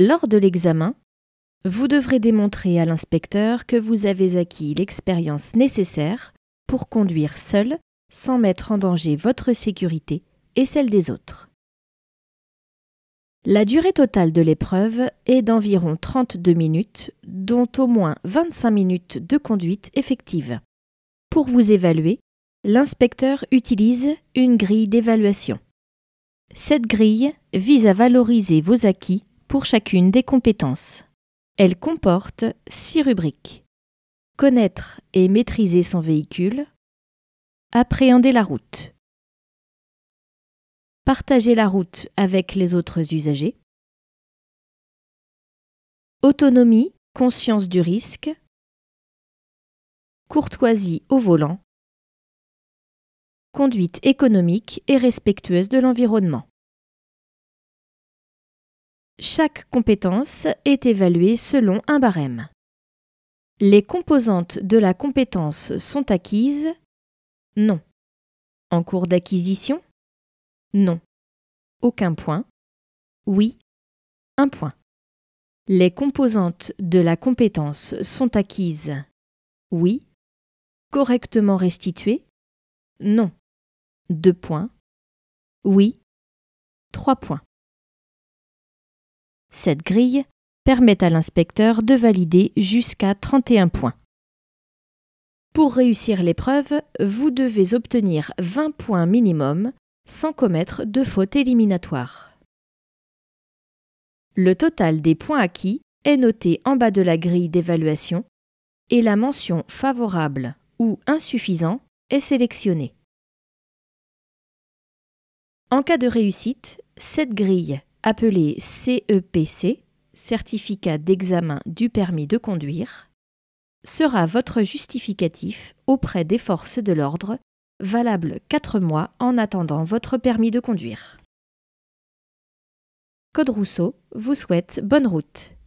Lors de l'examen, vous devrez démontrer à l'inspecteur que vous avez acquis l'expérience nécessaire pour conduire seul sans mettre en danger votre sécurité et celle des autres. La durée totale de l'épreuve est d'environ 32 minutes, dont au moins 25 minutes de conduite effective. Pour vous évaluer, l'inspecteur utilise une grille d'évaluation. Cette grille vise à valoriser vos acquis pour chacune des compétences. Elle comporte six rubriques. Connaître et maîtriser son véhicule. Appréhender la route. Partager la route avec les autres usagers. Autonomie, conscience du risque. Courtoisie au volant. Conduite économique et respectueuse de l'environnement. Chaque compétence est évaluée selon un barème. Les composantes de la compétence sont acquises Non. En cours d'acquisition Non. Aucun point Oui. Un point. Les composantes de la compétence sont acquises Oui. Correctement restituées Non. Deux points Oui. Trois points. Cette grille permet à l'inspecteur de valider jusqu'à 31 points. Pour réussir l'épreuve, vous devez obtenir 20 points minimum sans commettre de faute éliminatoire. Le total des points acquis est noté en bas de la grille d'évaluation et la mention favorable ou insuffisant est sélectionnée. En cas de réussite, cette grille appelé CEPC, e Certificat d'examen du permis de conduire, sera votre justificatif auprès des forces de l'ordre, valable 4 mois en attendant votre permis de conduire. Code Rousseau vous souhaite bonne route.